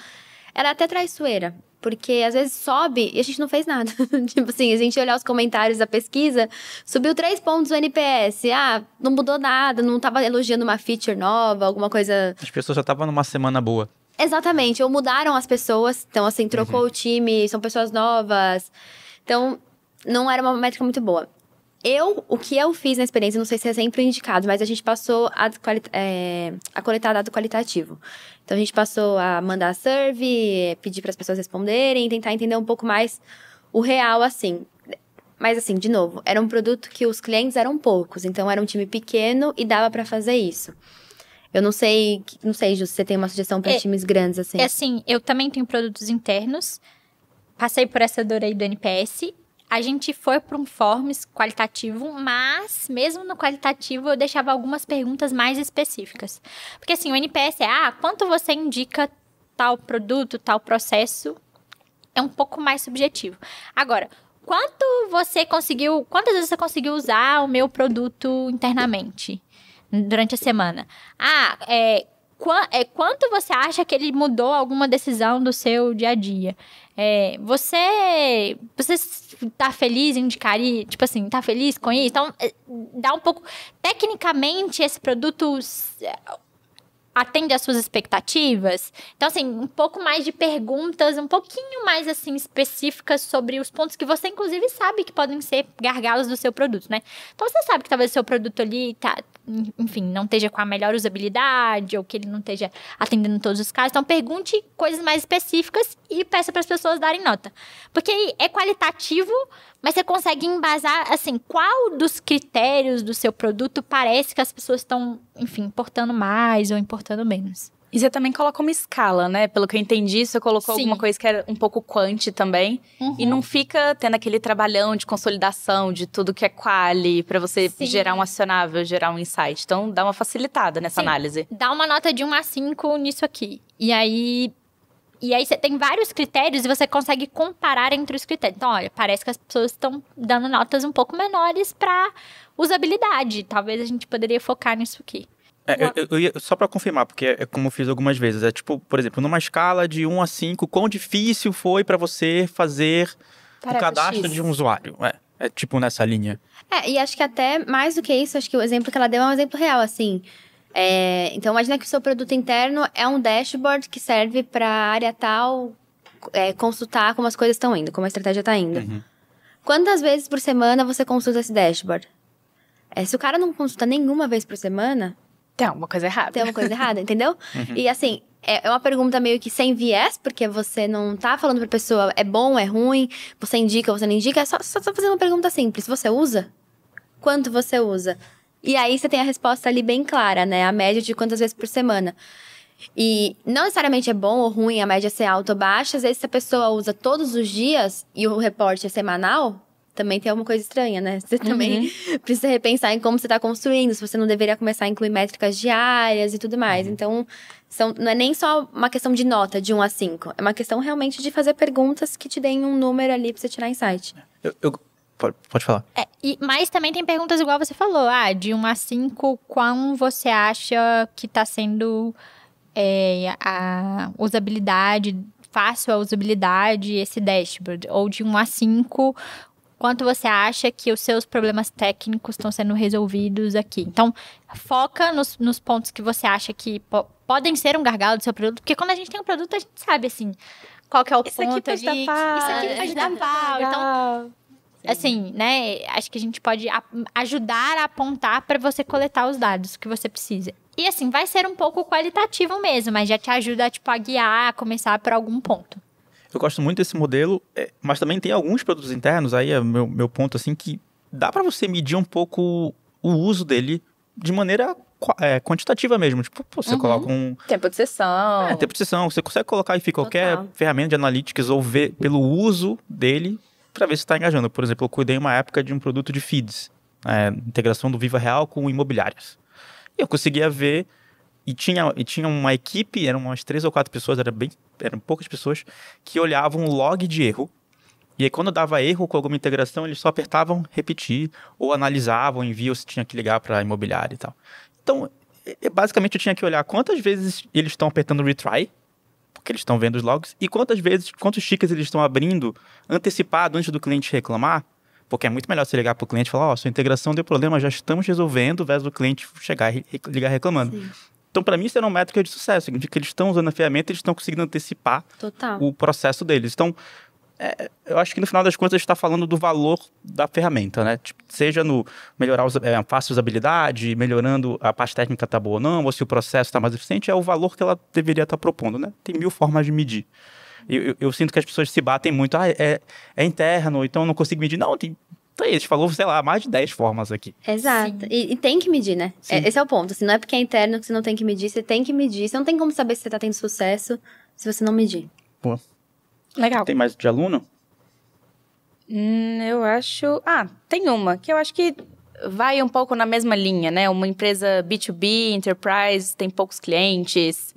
era até traiçoeira. Porque às vezes sobe e a gente não fez nada. *laughs* tipo assim, a gente olhar os comentários da pesquisa, subiu três pontos o NPS. Ah, não mudou nada, não estava elogiando uma feature nova, alguma coisa. As pessoas já estavam numa semana boa. Exatamente, ou mudaram as pessoas. Então, assim, trocou uhum. o time, são pessoas novas. Então, não era uma métrica muito boa. Eu, o que eu fiz na experiência, não sei se é sempre indicado, mas a gente passou a, é, a coletar dado qualitativo. Então a gente passou a mandar survey, pedir para as pessoas responderem, tentar entender um pouco mais o real, assim. Mas assim, de novo, era um produto que os clientes eram poucos, então era um time pequeno e dava para fazer isso. Eu não sei, não sei, Ju, se você tem uma sugestão para é, times grandes assim. É assim, eu também tenho produtos internos. Passei por essa dor aí do NPS a gente foi para um forms qualitativo, mas mesmo no qualitativo eu deixava algumas perguntas mais específicas. Porque assim, o NPS é, ah, quanto você indica tal produto, tal processo, é um pouco mais subjetivo. Agora, quanto você conseguiu, quantas vezes você conseguiu usar o meu produto internamente durante a semana? Ah, é, é, quanto você acha que ele mudou alguma decisão do seu dia a dia? É, você você tá feliz em indicaria, tipo assim, tá feliz com isso? Então, é, dá um pouco tecnicamente esse produto atende às suas expectativas? Então, assim, um pouco mais de perguntas, um pouquinho mais, assim, específicas sobre os pontos que você, inclusive, sabe que podem ser gargalos do seu produto, né? Então, você sabe que talvez o seu produto ali tá, enfim, não esteja com a melhor usabilidade ou que ele não esteja atendendo todos os casos. Então, pergunte coisas mais específicas e peça para as pessoas darem nota. Porque aí é qualitativo, mas você consegue embasar, assim, qual dos critérios do seu produto parece que as pessoas estão, enfim, importando mais ou importando gastando menos. E você também coloca uma escala, né? Pelo que eu entendi, você colocou Sim. alguma coisa que era um pouco quante também. Uhum. E não fica tendo aquele trabalhão de consolidação de tudo que é quali para você Sim. gerar um acionável, gerar um insight. Então dá uma facilitada nessa Sim. análise. Dá uma nota de 1 a 5 nisso aqui. E aí. E aí você tem vários critérios e você consegue comparar entre os critérios. Então, olha, parece que as pessoas estão dando notas um pouco menores para usabilidade. Talvez a gente poderia focar nisso aqui. É, eu, eu, eu, só para confirmar, porque é, é como eu fiz algumas vezes, é tipo, por exemplo, numa escala de 1 a 5, quão difícil foi para você fazer Tarefa o cadastro X. de um usuário? É, é tipo nessa linha. É, e acho que até mais do que isso, acho que o exemplo que ela deu é um exemplo real, assim. É, então, imagina que o seu produto interno é um dashboard que serve para a área tal é, consultar como as coisas estão indo, como a estratégia está indo. Uhum. Quantas vezes por semana você consulta esse dashboard? É, se o cara não consulta nenhuma vez por semana, tem alguma coisa errada. Tem alguma coisa errada, entendeu? *laughs* Uhum. E assim, é, é uma pergunta meio que sem viés, porque você não tá falando pra pessoa é bom, é ruim, você indica, você não indica, é só, só, só tá fazer uma pergunta simples. Você usa? Quanto você usa? E aí você tem a resposta ali bem clara, né? A média de quantas vezes por semana. E não necessariamente é bom ou ruim a média ser alta ou baixa, às vezes se a pessoa usa todos os dias e o reporte é semanal, também tem alguma coisa estranha, né? Você também uhum. *laughs* precisa repensar em como você está construindo, se você não deveria começar a incluir métricas diárias e tudo mais. Uhum. Então, são, não é nem só uma questão de nota de 1 a 5, é uma questão realmente de fazer perguntas que te deem um número ali para você tirar insight. É. Eu, eu pode, falar. É, e, mas também tem perguntas igual você falou, ah, de 1 a 5, qual você acha que está sendo é, a usabilidade fácil a usabilidade esse dashboard? Ou de 1 a 5, quanto você acha que os seus problemas técnicos estão sendo resolvidos aqui. Então, foca nos, nos pontos que você acha que po podem ser um gargalo do seu produto, porque quando a gente tem um produto, a gente sabe, assim, qual que é o isso ponto aqui ali. pau. isso aqui pode dar pau. Então, Sim. assim, né? Acho que a gente pode ajudar a apontar para você coletar os dados que você precisa. E assim, vai ser um pouco qualitativo mesmo, mas já te ajuda tipo, a guiar, a começar por algum ponto. Eu gosto muito desse modelo, é, mas também tem alguns produtos internos, aí é meu, meu ponto, assim, que dá para você medir um pouco o uso dele de maneira é, quantitativa mesmo. Tipo, você uhum. coloca um. Tempo de sessão. É, tempo de sessão. Você consegue colocar aí qualquer Total. ferramenta de analytics ou ver pelo uso dele para ver se está engajando. Por exemplo, eu cuidei uma época de um produto de feeds, é, integração do Viva Real com imobiliárias. E eu conseguia ver e tinha, e tinha uma equipe, eram umas três ou quatro pessoas, era bem, eram poucas pessoas, que olhavam um log de erro. E aí, quando dava erro com alguma integração, eles só apertavam repetir, ou analisavam, enviam se tinha que ligar para imobiliária e tal. Então, basicamente, eu tinha que olhar quantas vezes eles estão apertando retry, porque eles estão vendo os logs, e quantas vezes, quantos tickets eles estão abrindo antecipado antes do cliente reclamar, porque é muito melhor você ligar para o cliente e falar, ó, oh, sua integração deu problema, já estamos resolvendo, versus o cliente chegar e ligar reclamando. Sim. Então, para mim, isso é uma métrica de sucesso. Significa que eles estão usando a ferramenta, eles estão conseguindo antecipar Total. o processo deles. Então, é, eu acho que no final das contas a gente está falando do valor da ferramenta, né? Tipo, seja no melhorar os, é, a fácil usabilidade, melhorando a parte técnica está boa ou não, ou se o processo está mais eficiente, é o valor que ela deveria estar tá propondo, né? Tem mil formas de medir. Eu, eu, eu, sinto que as pessoas se batem muito, ah, é, é interno, então eu não consigo medir. Não, tem então, a gente falou, sei lá, mais de 10 formas aqui. Exato. E, e, tem que medir, né? É, esse é o ponto. Assim, não é porque é interno que você não tem que medir, você tem que medir. Você não tem como saber se você tá tendo sucesso se você não medir. Boa. Legal. Tem mais de aluno? Hum, eu acho. Ah, tem uma, que eu acho que vai um pouco na mesma linha, né? Uma empresa B2B, enterprise, tem poucos clientes.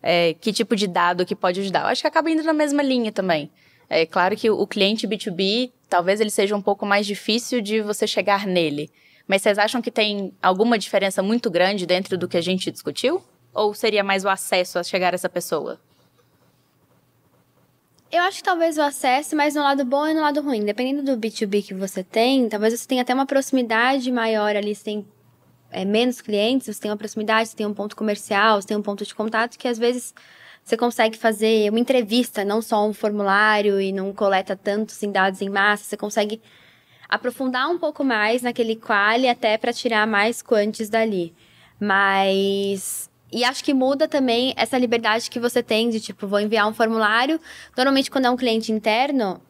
É, que tipo de dado que pode ajudar? Eu acho que acaba indo na mesma linha também. É claro que o cliente B2B, talvez ele seja um pouco mais difícil de você chegar nele. Mas vocês acham que tem alguma diferença muito grande dentro do que a gente discutiu? Ou seria mais o acesso a chegar a essa pessoa? Eu acho que talvez o acesso, mas no lado bom e no lado ruim. Dependendo do B2B que você tem, talvez você tenha até uma proximidade maior ali, você tem é, menos clientes, você tem uma proximidade, você tem um ponto comercial, você tem um ponto de contato que às vezes você consegue fazer uma entrevista, não só um formulário e não coleta tantos assim, dados em massa, você consegue aprofundar um pouco mais naquele quali até para tirar mais quantes dali. Mas e acho que muda também essa liberdade que você tem de tipo, vou enviar um formulário. Normalmente quando é um cliente interno,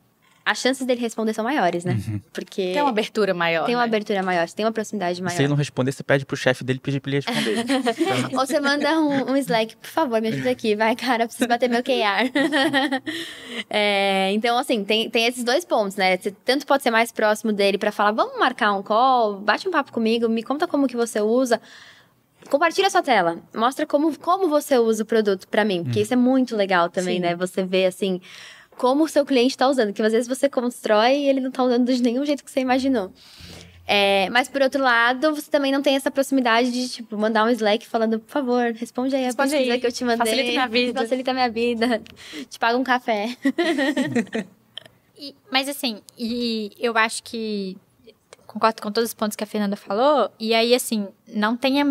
as chances dele responder são maiores, né? Uhum. Porque. Tem uma abertura maior. Tem uma né? abertura maior, tem uma proximidade maior. Se ele não responder, você pede pro chefe dele pedir pra ele responder. *laughs* Ou você manda um, um, Slack, por favor, me ajuda aqui, vai, cara, preciso bater meu QR. *laughs* é, então, assim, tem, tem esses dois pontos, né? Você tanto pode ser mais próximo dele para falar, vamos marcar um call, bate um papo comigo, me conta como que você usa. Compartilha sua tela, mostra como, como você usa o produto para mim, porque hum. isso é muito legal também, Sim. né? Você vê assim como o seu cliente está usando, que às vezes você constrói e ele não está usando de nenhum jeito que você imaginou. É, mas por outro lado, você também não tem essa proximidade de, tipo, mandar um Slack falando, por favor, responde aí responde a pesquisa aí. que eu te mandei. Facilita minha vida. Facilita minha vida. *laughs* Te paga um café. *laughs* e, mas assim, e eu acho que concordo com todos os pontos que a Fernanda falou. E aí, assim, não tenha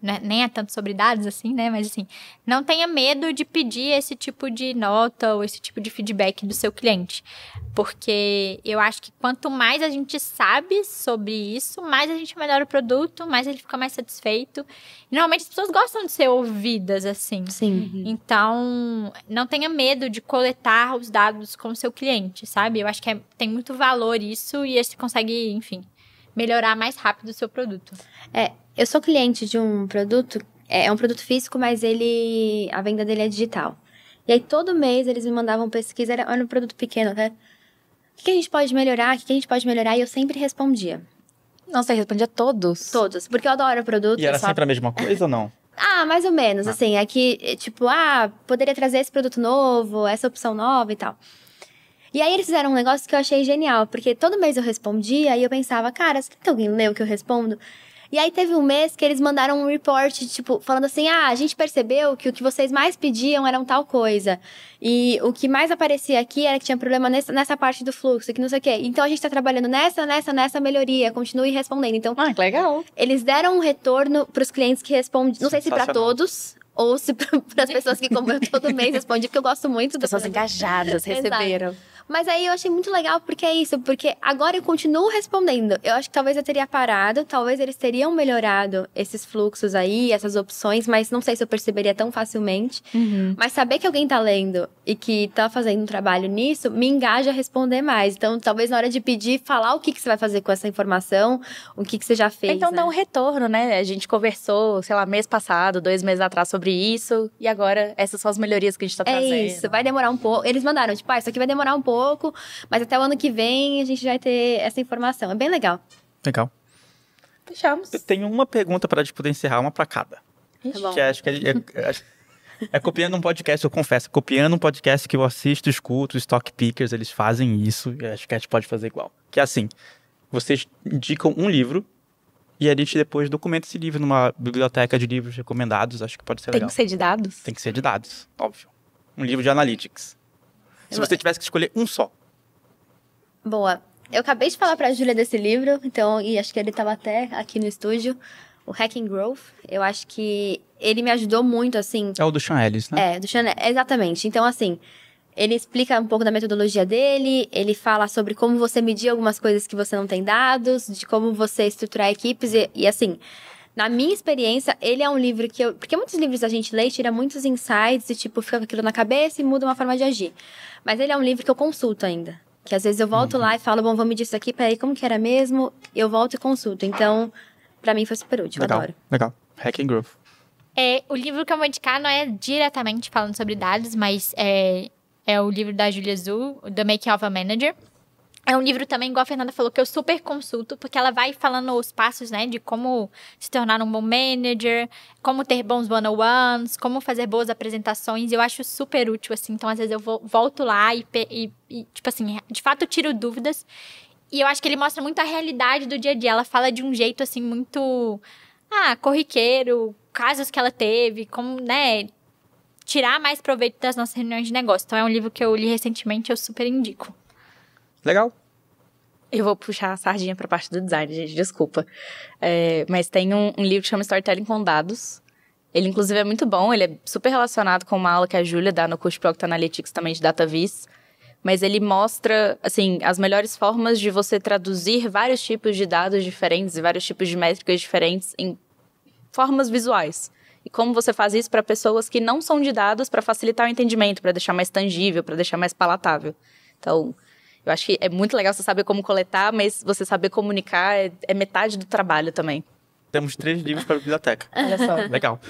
né, nem é tanto sobre dados assim, né? Mas assim, não tenha medo de pedir esse tipo de nota ou esse tipo de feedback do seu cliente. Porque eu acho que quanto mais a gente sabe sobre isso, mais a gente melhora o produto, mais ele fica mais satisfeito. E, normalmente as pessoas gostam de ser ouvidas assim. Sim. Uhum. Então, não tenha medo de coletar os dados com o seu cliente, sabe? Eu acho que é, tem muito valor isso e você consegue, enfim, melhorar mais rápido o seu produto. É, eu sou cliente de um produto, é, é um produto físico, mas ele a venda dele é digital. E aí todo mês eles me mandavam pesquisa, era, era um produto pequeno, né? O que a gente pode melhorar? O que a gente pode melhorar? E eu sempre respondia. Nossa, você respondia todos? Todos, porque eu adoro o produto. E era só... sempre a mesma coisa ou não? *laughs* Ah, mais ou menos, ah. assim, é que tipo, ah, poderia trazer esse produto novo, essa opção nova e tal. E aí eles fizeram um negócio que eu achei genial, porque todo mês eu respondia e eu pensava, cara, será que alguém leu o que eu respondo? E aí teve um mês que eles mandaram um report, tipo, falando assim: ah, a gente percebeu que o que vocês mais pediam era um tal coisa. E o que mais aparecia aqui era que tinha problema nessa, nessa parte do fluxo, que não sei o quê. Então a gente tá trabalhando nessa, nessa, nessa melhoria. Continue respondendo. Então. Ah, que legal. Eles deram um retorno pros clientes que respondem. Não sei se para todos, ou se *laughs* para as pessoas que compram todo mês respondem, porque eu gosto muito. As pessoas *laughs* engajadas receberam. Exato. Mas aí eu achei muito legal porque é isso, porque agora eu continuo respondendo. Eu acho que talvez eu teria parado, talvez eles teriam melhorado esses fluxos aí, essas opções, mas não sei se eu perceberia tão facilmente. Uhum. Mas saber que alguém tá lendo e que tá fazendo um trabalho nisso me engaja a responder mais. Então, talvez na hora de pedir, falar o que, que você vai fazer com essa informação, o que, que você já fez. Então, né? dá um retorno, né? A gente conversou, sei lá, mês passado, dois meses atrás sobre isso, e agora essas são as melhorias que a gente tá é trazendo. É isso, vai demorar um pouco. Eles mandaram, tipo, ah, isso aqui vai demorar um pouco pouco, mas até o ano que vem a gente vai ter essa informação. É bem legal. Legal. Fechamos. Eu tenho uma pergunta para a gente poder encerrar, uma para cada. Tá bom. Que é, acho que é, é, é, é, copiando um podcast, eu confesso, copiando um podcast que eu assisto, escuto, Stock Pickers, eles fazem isso, e acho que a gente pode fazer igual. Que é assim, vocês indicam um livro e a gente depois documenta esse livro numa biblioteca de livros recomendados, acho que pode ser Tem legal. Tem que ser de dados? Tem que ser de dados, óbvio. Um livro de analytics. Se você tivesse que escolher um só. Boa. Eu acabei de falar para a Júlia desse livro, então, e acho que ele estava até aqui no estúdio, o Hacking Growth. Eu acho que ele me ajudou muito, assim. É o do Sean Ellis, né? É, do Sean exatamente. Então, assim, ele explica um pouco da metodologia dele, ele fala sobre como você medir algumas coisas que você não tem dados, de como você estruturar equipes, e, e assim, na minha experiência, ele é um livro que eu. Porque muitos livros a gente lê, tira muitos insights e, tipo, fica com aquilo na cabeça e muda uma forma de agir. Mas ele é um livro que eu consulto ainda. Que às vezes eu volto uhum. lá e falo, bom, vou medir isso aqui, peraí, como que era mesmo? Eu volto e consulto. Então, para mim foi super útil, legal, adoro. Legal. Hacking Growth. É, o livro que eu vou indicar não é diretamente falando sobre dados, mas é, é o livro da Julia Azul, The Make of a Manager. É um livro também, igual a Fernanda falou, que eu super consulto, porque ela vai falando os passos, né, de como se tornar um bom manager, como ter bons one-on-ones, como fazer boas apresentações. Eu acho super útil, assim. Então, às vezes, eu vou, volto lá e, e, e, tipo assim, de fato, tiro dúvidas. E eu acho que ele mostra muito a realidade do dia a dia. Ela fala de um jeito, assim, muito. Ah, corriqueiro, casos que ela teve, como, né, tirar mais proveito das nossas reuniões de negócio. Então, é um livro que eu li recentemente, eu super indico. Legal. Eu vou puxar a sardinha a parte do design, gente, desculpa. É, mas tem um, um, livro que chama Storytelling com Dados. Ele, inclusive, é muito bom, ele é super relacionado com uma aula que a Júlia dá no curso de Analytics também de DataVis. Mas ele mostra, assim, as melhores formas de você traduzir vários tipos de dados diferentes e vários tipos de métricas diferentes em formas visuais. E como você faz isso para pessoas que não são de dados para facilitar o entendimento, para deixar mais tangível, para deixar mais palatável. Então, eu acho que é muito legal você saber como coletar, mas você saber comunicar é, é metade do trabalho também. Temos três livros para a biblioteca. *laughs* Olha só. Legal.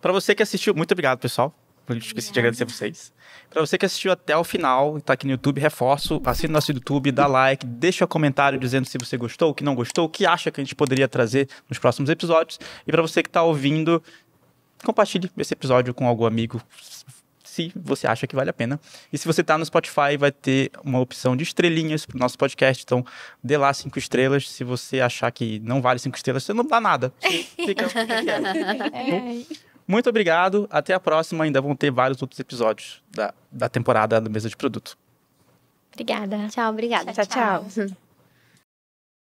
Para você que assistiu, muito obrigado, pessoal. Não esqueci de agradecer a vocês. Para você que assistiu até o final e tá aqui no YouTube, reforço, assina nosso YouTube, dá like, deixa um comentário dizendo se você gostou, o que não gostou, o que acha que a gente poderia trazer nos próximos episódios. E para você que está ouvindo, compartilhe esse episódio com algum amigo, se você acha que vale a pena. E se você está no Spotify, vai ter uma opção de estrelinhas para o nosso podcast. Então, dê lá cinco estrelas. Se você achar que não vale cinco estrelas, você não dá nada. *laughs* Fica... É. Tá Muito obrigado. Até a próxima. Ainda vão ter vários outros episódios da, da temporada da Mesa de Produto. Obrigada. Tchau, obrigada. tchau. tchau. tchau.